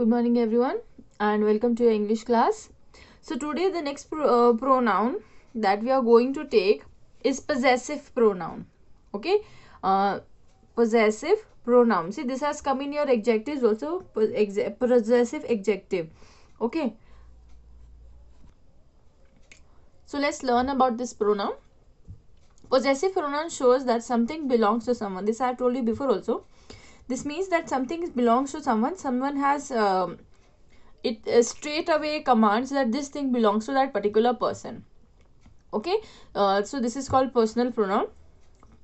good morning everyone and welcome to your english class so today the next pro uh, pronoun that we are going to take is possessive pronoun okay uh, possessive pronoun see this has come in your adjectives also possessive adjective okay so let's learn about this pronoun possessive pronoun shows that something belongs to someone this i have told you before also this means that something belongs to someone someone has um, it uh, straight away commands that this thing belongs to that particular person okay uh, so this is called personal pronoun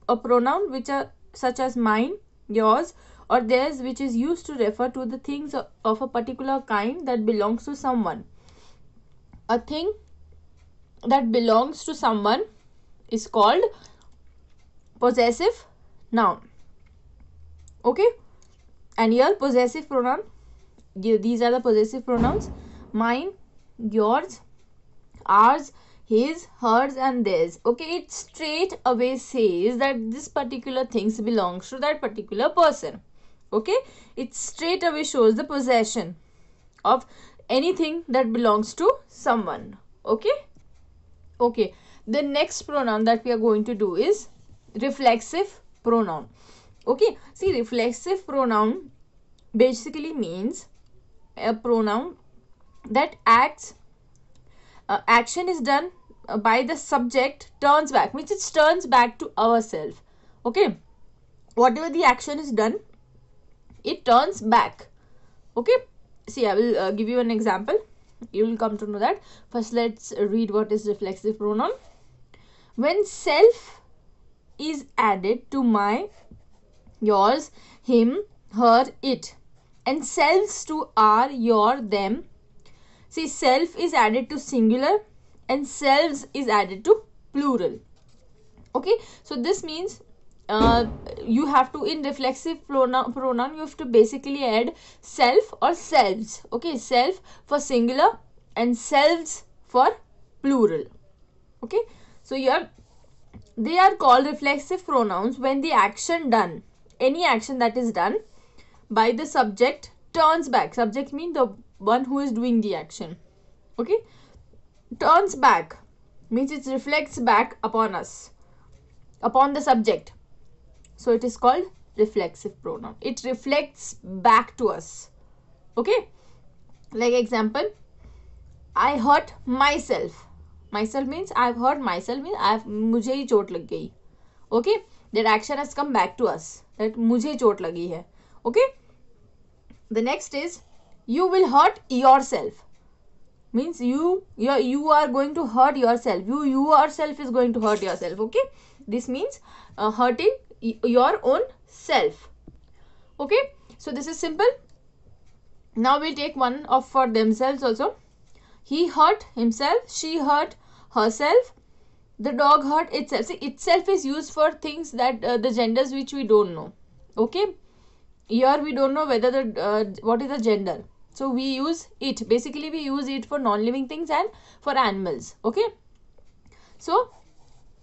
a pronoun which are such as mine yours or theirs which is used to refer to the things of a particular kind that belongs to someone a thing that belongs to someone is called possessive noun okay and here possessive pronoun these are the possessive pronouns mine yours ours his hers and theirs okay it straight away says that this particular things belongs to that particular person okay it straight away shows the possession of anything that belongs to someone okay okay the next pronoun that we are going to do is reflexive pronoun okay see reflexive pronoun basically means a pronoun that acts uh, action is done uh, by the subject turns back means it turns back to ourselves okay whatever the action is done it turns back okay see i will uh, give you an example you will come to know that first let's read what is reflexive pronoun when self is added to my yours, him, her, it. And selves to are, your, them. See, self is added to singular and selves is added to plural. Okay, so this means uh, you have to in reflexive pronoun, pronoun you have to basically add self or selves. Okay, self for singular and selves for plural. Okay, so here they are called reflexive pronouns when the action done any action that is done by the subject turns back subject means the one who is doing the action okay turns back means it reflects back upon us upon the subject so it is called reflexive pronoun it reflects back to us okay like example i hurt myself myself means i've hurt myself means i've mujhe hi chot lag gayi okay that action has come back to us that मुझे चोट लगी है okay the next is you will hurt yourself means you you are, you are going to hurt yourself you yourself is going to hurt yourself okay this means uh, hurting your own self okay so this is simple now we take one of for themselves also he hurt himself she hurt herself the dog heart itself see, itself is used for things that uh, the genders which we don't know okay here we don't know whether the uh, what is the gender so we use it basically we use it for non-living things and for animals okay so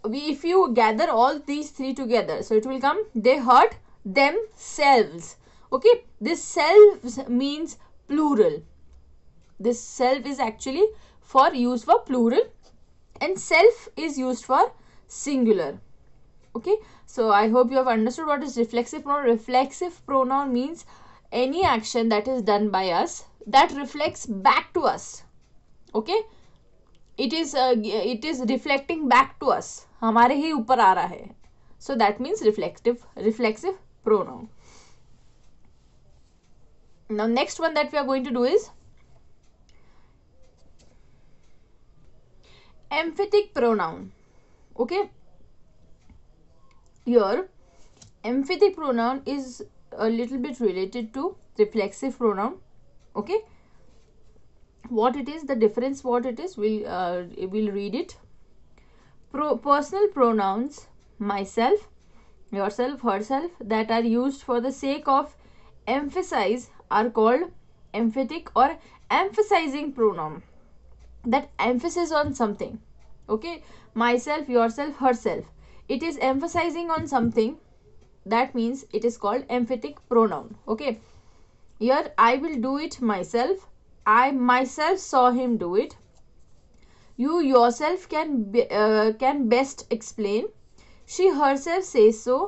we if you gather all these three together so it will come they hurt themselves okay this selves means plural this self is actually for use for plural and self is used for singular okay so i hope you have understood what is reflexive pronoun reflexive pronoun means any action that is done by us that reflects back to us okay it is uh, it is reflecting back to us हमारे ही ऊपर आ रहा है so that means reflective reflexive pronoun now next one that we are going to do is emphatic pronoun okay here emphatic pronoun is a little bit related to reflexive pronoun okay what it is the difference what it is we'll uh, we'll read it Pro personal pronouns myself yourself herself that are used for the sake of emphasize are called emphatic or emphasizing pronoun that emphasis on something okay myself yourself herself it is emphasizing on something that means it is called emphatic pronoun okay here i will do it myself i myself saw him do it you yourself can be, uh, can best explain she herself says so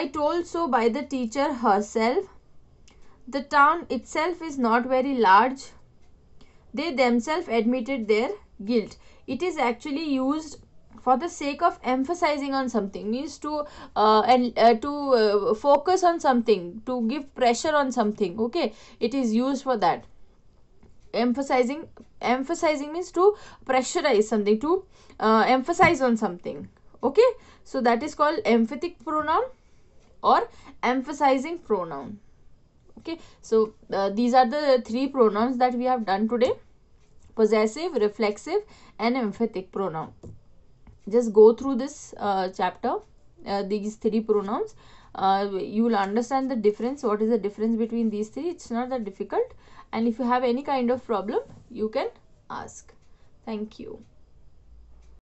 i told so by the teacher herself the town itself is not very large they themselves admitted their guilt. It is actually used for the sake of emphasizing on something means to uh, and uh, to uh, focus on something to give pressure on something okay it is used for that emphasizing emphasizing means to pressurize something to uh, emphasize on something okay so that is called emphatic pronoun or emphasizing pronoun okay so uh, these are the three pronouns that we have done today possessive, reflexive, and emphatic pronoun. Just go through this uh, chapter, uh, these three pronouns. Uh, you will understand the difference. What is the difference between these three? It's not that difficult. And if you have any kind of problem, you can ask. Thank you.